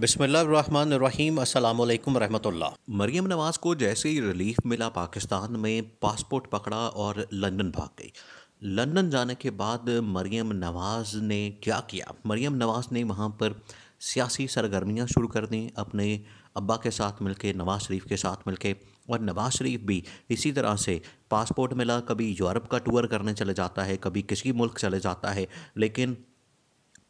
बसमीम अल्लाम रहमतुल्लाह मरियम नवाज़ को जैसे ही रिलीफ मिला पाकिस्तान में पासपोर्ट पकड़ा और लंदन भाग गई लंदन जाने के बाद मरियम नवाज़ ने क्या किया मरियम नवाज़ ने वहाँ पर सियासी सरगर्मियाँ शुरू कर दी अपने अब्बा के साथ मिलके नवाज़ शरीफ के साथ मिलके और नवाज़ शरीफ भी इसी तरह से पासपोर्ट मिला कभी यूरोप का टूर करने चले जाता है कभी किसी मुल्क चले जाता है लेकिन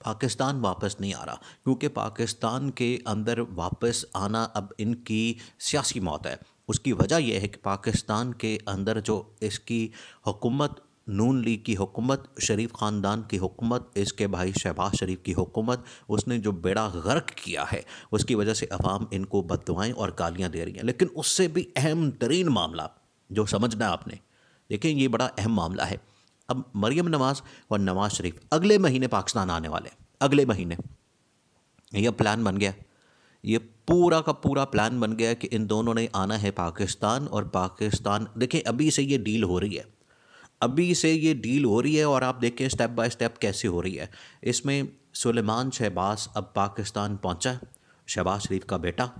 पाकिस्तान वापस नहीं आ रहा क्योंकि पाकिस्तान के अंदर वापस आना अब इनकी सियासी मौत है उसकी वजह यह है कि पाकिस्तान के अंदर जो इसकी हुकूमत नून लीग की हुकूमत शरीफ ख़ानदान की हुकूमत इसके भाई शहबाज शरीफ की हुकूमत उसने जो बेड़ा गर्क किया है उसकी वजह से अवाम इनको बदवाएँ और गालियाँ दे रही हैं लेकिन उससे भी अहम तरीन मामला जो समझना आपने देखें ये बड़ा अहम मामला है अब मरियम नवाज़ और नवाज शरीफ अगले महीने पाकिस्तान आने वाले अगले महीने यह प्लान बन गया ये पूरा का पूरा प्लान बन गया कि इन दोनों ने आना है पाकिस्तान और पाकिस्तान देखें अभी से ये डील हो रही है अभी से ये डील हो रही है और आप देखें स्टेप बाय स्टेप कैसे हो रही है इसमें सुलेमान शहबाज अब पाकिस्तान पहुंचा शहबाज शरीफ का बेटा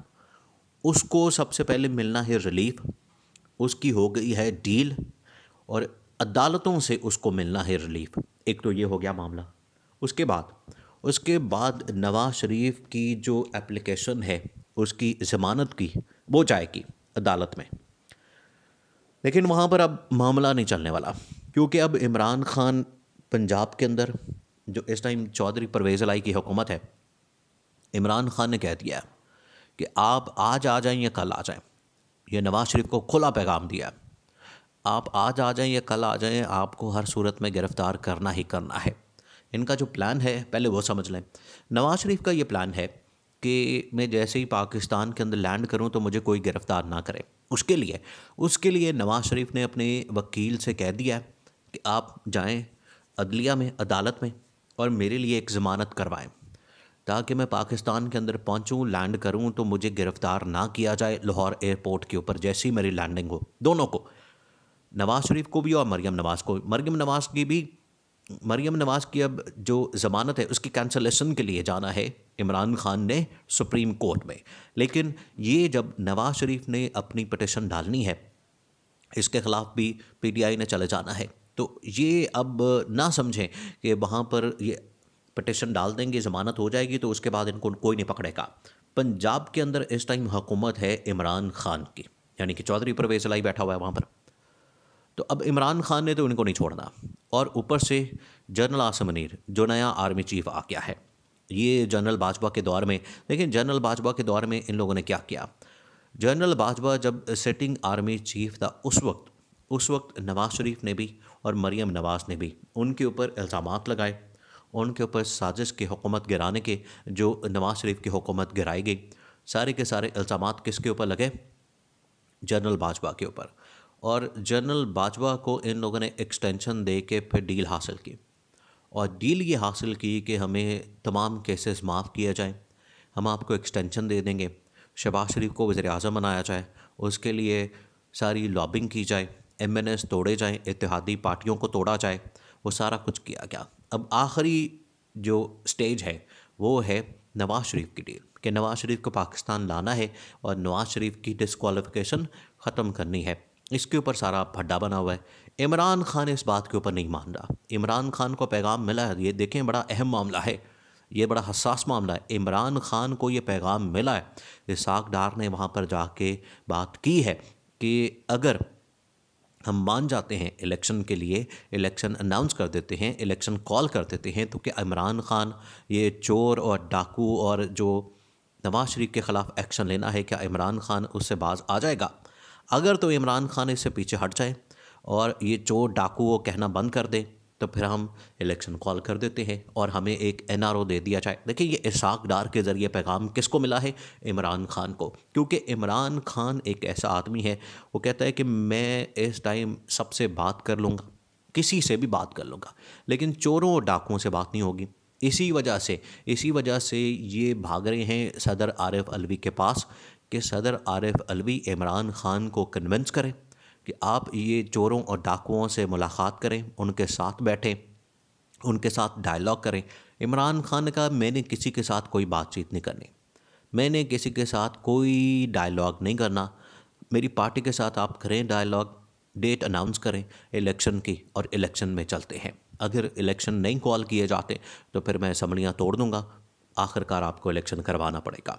उसको सबसे पहले मिलना है रिलीफ उसकी हो गई है डील और अदालतों से उसको मिलना है रिलीफ एक तो ये हो गया मामला उसके बाद उसके बाद नवाज शरीफ की जो एप्लीकेशन है उसकी जमानत की वो जाएगी अदालत में लेकिन वहाँ पर अब मामला नहीं चलने वाला क्योंकि अब इमरान खान पंजाब के अंदर जो इस टाइम चौधरी परवेज़ लाई की हुकूमत है इमरान खान ने कह दिया कि आप आज आ जाएं या कल आ जाएं ये नवाज शरीफ को खुला पैगाम दिया है आप आज आ जाएं या कल आ जाएं आपको हर सूरत में गिरफ़्तार करना ही करना है इनका जो प्लान है पहले वो समझ लें नवाज़ शरीफ का ये प्लान है कि मैं जैसे ही पाकिस्तान के अंदर लैंड करूं तो मुझे कोई गिरफ़्तार ना करे उसके लिए उसके लिए नवाज़ शरीफ ने अपने वकील से कह दिया कि आप जाएं अदलिया में अदालत में और मेरे लिए एक ज़मानत करवाएं ताकि मैं पाकिस्तान के अंदर पहुंचूं लैंड करूं तो मुझे गिरफ़्तार ना किया जाए लाहौर एयरपोर्ट के ऊपर जैसी मेरी लैंडिंग हो दोनों को नवाज शरीफ को भी और मरियम नवाज को मरियम नवाज की भी मरियम नवाज की अब जो ज़मानत है उसकी कैंसलेशन के लिए जाना है इमरान खान ने सुप्रीम कोर्ट में लेकिन ये जब नवाज शरीफ ने अपनी पटिशन डालनी है इसके ख़िलाफ़ भी पीटीआई ने चले जाना है तो ये अब ना समझें कि वहाँ पर ये पटिशन डाल देंगे ज़मानत हो जाएगी तो उसके बाद इनको कोई नहीं पकड़ेगा पंजाब के अंदर इस टाइम हुकूमत है इमरान खान की यानी कि चौधरी परवेज लाई बैठा हुआ है वहाँ पर तो अब इमरान खान ने तो उनको नहीं छोड़ना और ऊपर से जनरल आसम मनीर जो नया आर्मी चीफ आ गया है ये जनरल बाजवा के दौर में लेकिन जनरल बाजवा के दौर में इन लोगों ने क्या किया जनरल बाजवा जब सिटिंग आर्मी चीफ था उस वक्त उस वक्त नवाज शरीफ ने भी और मरियम नवाज ने भी उनके ऊपर इल्ज़ाम लगाए उनके ऊपर साजिश की हुकूमत गिराने के जो नवाज शरीफ की हुकूमत गिराई गई सारे के सारे इल्ज़ाम किसके ऊपर लगे जनरल बाजवा के ऊपर और जनरल बाजवा को इन लोगों ने एक्सटेंशन दे के फिर डील हासिल की और डील ये हासिल की कि हमें तमाम केसेस माफ़ किया जाए हम आपको एक्सटेंशन दे देंगे शहबाज शरीफ को वज़र अजम बनाया जाए उसके लिए सारी लॉबिंग की जाए एम एन एस तोड़े जाएँ इतिहादी पार्टियों को तोड़ा जाए वो सारा कुछ किया गया अब आखिरी जो स्टेज है वो है नवाज शरीफ की डील कि नवाज शरीफ को पाकिस्तान लाना है और नवाज शरीफ की डिसकॉलीफिकेशन ख़त्म करनी है इसके ऊपर सारा भड्डा बना हुआ है इमरान खान इस बात के ऊपर नहीं मान रहा इमरान खान को पैगाम मिला है ये देखें बड़ा अहम मामला है ये बड़ा हसास मामला है इमरान खान को ये पैगाम मिला है इसाक डार ने वहाँ पर जाके बात की है कि अगर हम मान जाते हैं इलेक्शन के लिए इलेक्शन अनाउंस कर देते हैं इलेक्शन कॉल कर देते हैं तो क्या इमरान खान ये चोर और डाकू और जो नवाज शरीफ के ख़िलाफ़ एक्शन लेना है क्या इमरान खान उससे बाज आ जाएगा अगर तो इमरान खान इससे पीछे हट जाए और ये चोर डाकू वो कहना बंद कर दे तो फिर हम इलेक्शन कॉल कर देते हैं और हमें एक एन दे दिया जाए देखिए ये इसाक डार के ज़रिए पैगाम किसको मिला है इमरान खान को क्योंकि इमरान खान एक ऐसा आदमी है वो कहता है कि मैं इस टाइम सबसे बात कर लूँगा किसी से भी बात कर लूँगा लेकिन चोरों और डाकुओं से बात नहीं होगी इसी वजह से इसी वजह से ये भाग रहे हैं सदर आरिफ अलवी के पास कि सदर आरिफ अलवी इमरान ख़ान को कन्विंस करें कि आप ये चोरों और डाकुओं से मुलाकात करें उनके साथ बैठें उनके साथ डायलॉग करें इमरान खान ने कहा मैंने किसी के साथ कोई बातचीत नहीं करनी मैंने किसी के साथ कोई डायलॉग नहीं करना मेरी पार्टी के साथ आप करें डायलॉग डेट अनाउंस करें इलेक्शन की और इलेक्शन में चलते हैं अगर इलेक्शन नहीं कॉल किए जाते तो फिर मैं असम्बलियाँ तोड़ दूंगा आखिरकार आपको इलेक्शन करवाना पड़ेगा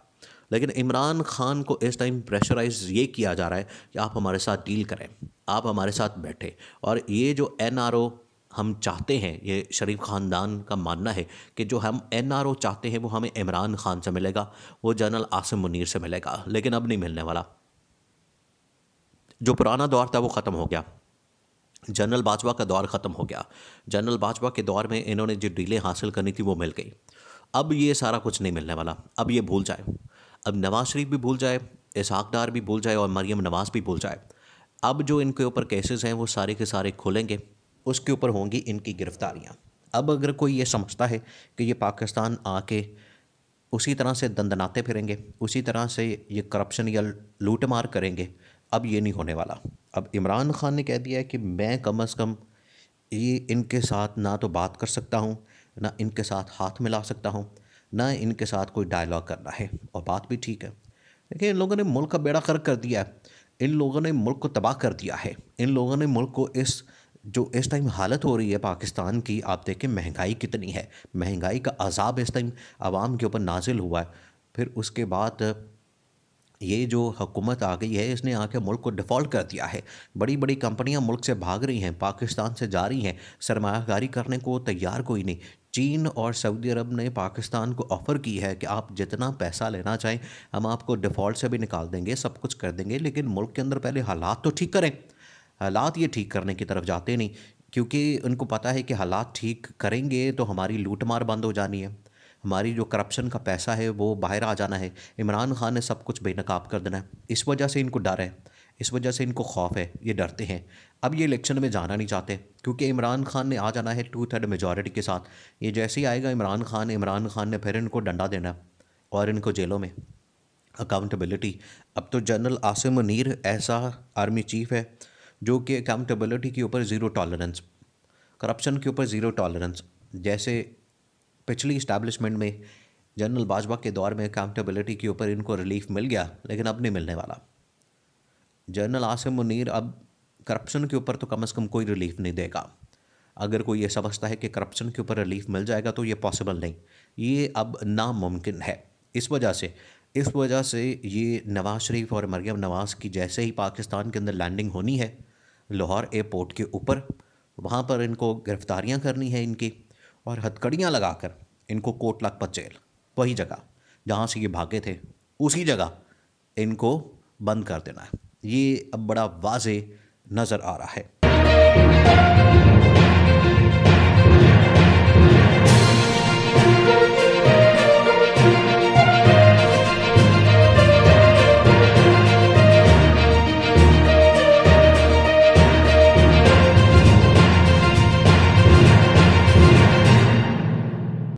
लेकिन इमरान खान को इस टाइम प्रेशराइज ये किया जा रहा है कि आप हमारे साथ डील करें आप हमारे साथ बैठे और ये जो एन हम चाहते हैं ये शरीफ ख़ानदान का मानना है कि जो हम एन चाहते हैं वो हमें इमरान खान से मिलेगा वो जनरल आसिम मुनीर से मिलेगा लेकिन अब नहीं मिलने वाला जो पुराना दौर था वो ख़त्म हो गया जनरल बाजवा का दौर ख़त्म हो गया जनरल बाजवा के दौर में इन्होंने जो डीलें हासिल करनी थी वो मिल गई अब ये सारा कुछ नहीं मिलने वाला अब ये भूल जाए अब नवाज शरीफ भी भूल जाए इसहाक डार भी भूल जाए और मरियम नवाज भी भूल जाए अब जो इनके ऊपर केसेस हैं वो सारे के सारे खुलेंगे उसके ऊपर होंगी इनकी गिरफ्तारियाँ अब अगर कोई ये समझता है कि ये पाकिस्तान आके उसी तरह से दंदनाते फिरेंगे उसी तरह से ये करप्शन या लूट मार करेंगे अब ये नहीं होने वाला अब इमरान खान ने कह दिया है कि मैं कम अज़ कम ये इनके साथ ना तो बात कर सकता हूँ ना इनके साथ हाथ मिला सकता हूँ ना इनके साथ कोई डायलॉग करना है और बात भी ठीक है देखिए इन लोगों ने मुल्क का बेड़ा गर्क कर दिया है इन लोगों ने मुल्क को तबाह कर दिया है इन लोगों ने मुल्क को इस जो इस टाइम हालत हो रही है पाकिस्तान की आप देखें महंगाई कितनी है महंगाई का अजाब इस टाइम आवाम के ऊपर नाजिल हुआ है फिर उसके बाद ये जो हुकूमत आ गई है इसने आके मुल्क को डिफ़ॉल्ट कर दिया है बड़ी बड़ी कंपनियां मुल्क से भाग रही हैं पाकिस्तान से जा रही हैं सरमाकारी करने को तैयार कोई नहीं चीन और सऊदी अरब ने पाकिस्तान को ऑफ़र की है कि आप जितना पैसा लेना चाहें हम आपको डिफ़ॉल्ट से भी निकाल देंगे सब कुछ कर देंगे लेकिन मुल्क के अंदर पहले हालात तो ठीक करें हालात ये ठीक करने की तरफ जाते नहीं क्योंकि उनको पता है कि हालात ठीक करेंगे तो हमारी लूटमार बंद हो जानी है हमारी जो करप्शन का पैसा है वो बाहर आ जाना है इमरान खान ने सब कुछ बेनकाब कर देना है इस वजह से इनको डर है इस वजह से इनको खौफ है ये डरते हैं अब ये इलेक्शन में जाना नहीं चाहते क्योंकि इमरान खान ने आ जाना है टू थर्ड मेजॉरिटी के साथ ये जैसे ही आएगा इमरान खान इमरान खान ने फिर इनको डंडा देना और इनको जेलों में अकाउंटेबिलिटी अब तो जनरल आसिम मुनीर ऐसा आर्मी चीफ है जो कि अकाउंटेबिलिटी के ऊपर ज़ीरो टॉलरेंस करप्शन के ऊपर ज़ीरो टॉलरेंस जैसे पिछली इस्टेब्लिशमेंट में जनरल बाजवा के दौर में अकाउंटेबिलिटी के ऊपर इनको रिलीफ मिल गया लेकिन अब नहीं मिलने वाला जनरल आसिम मुनीर अब करप्शन के ऊपर तो कम अज़ कम कोई रिलीफ नहीं देगा अगर कोई ये समझता है कि करप्शन के ऊपर रिलीफ मिल जाएगा तो ये पॉसिबल नहीं ये अब नामुमकिन है इस वजह से इस वजह से ये नवाज़ शरीफ और मरियम नवाज़ की जैसे ही पाकिस्तान के अंदर लैंडिंग होनी है लाहौर एयरपोर्ट के ऊपर वहाँ पर इनको गिरफ़्तारियाँ करनी है इनकी और हथकड़ियाँ लगाकर इनको कोट कोटलाखपत जेल वही जगह जहाँ से ये भागे थे उसी जगह इनको बंद कर देना है ये अब बड़ा वाज नज़र आ रहा है